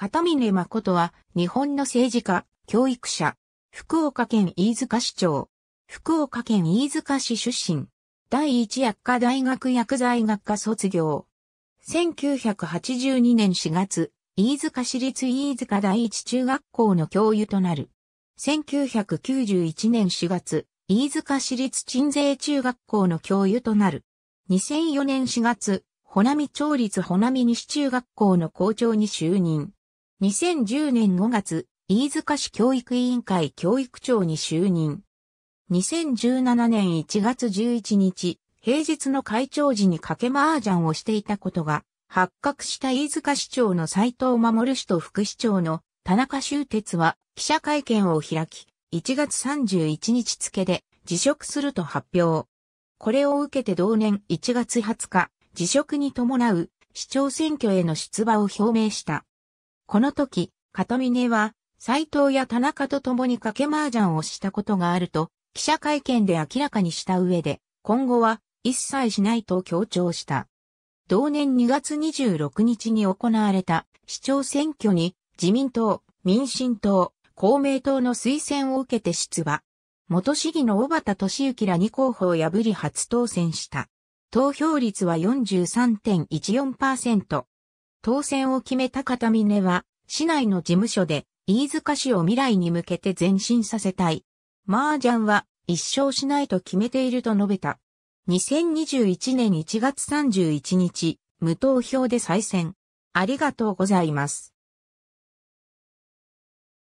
片峰誠は、日本の政治家、教育者、福岡県飯塚市長、福岡県飯塚市出身、第一薬科大学薬剤学科卒業。1982年4月、飯塚市立飯塚第一中学校の教諭となる。1991年4月、飯塚市立鎮西中学校の教諭となる。2004年4月、穂波町立穂波西中学校の校長に就任。2010年5月、飯塚市教育委員会教育長に就任。2017年1月11日、平日の会長時に掛け麻雀をしていたことが発覚した飯塚市長の斎藤守氏と副市長の田中修哲は記者会見を開き、1月31日付で辞職すると発表。これを受けて同年1月20日、辞職に伴う市長選挙への出馬を表明した。この時、片峰は、斎藤や田中と共に掛け麻雀をしたことがあると、記者会見で明らかにした上で、今後は一切しないと強調した。同年2月26日に行われた市長選挙に自民党、民進党、公明党の推薦を受けて出馬。元市議の小畑俊之ら2候補を破り初当選した。投票率は43.14%。当選を決めた片峰は、市内の事務所で、飯塚市を未来に向けて前進させたい。麻雀は一生しないと決めていると述べた。2021年1月31日、無投票で再選。ありがとうございます。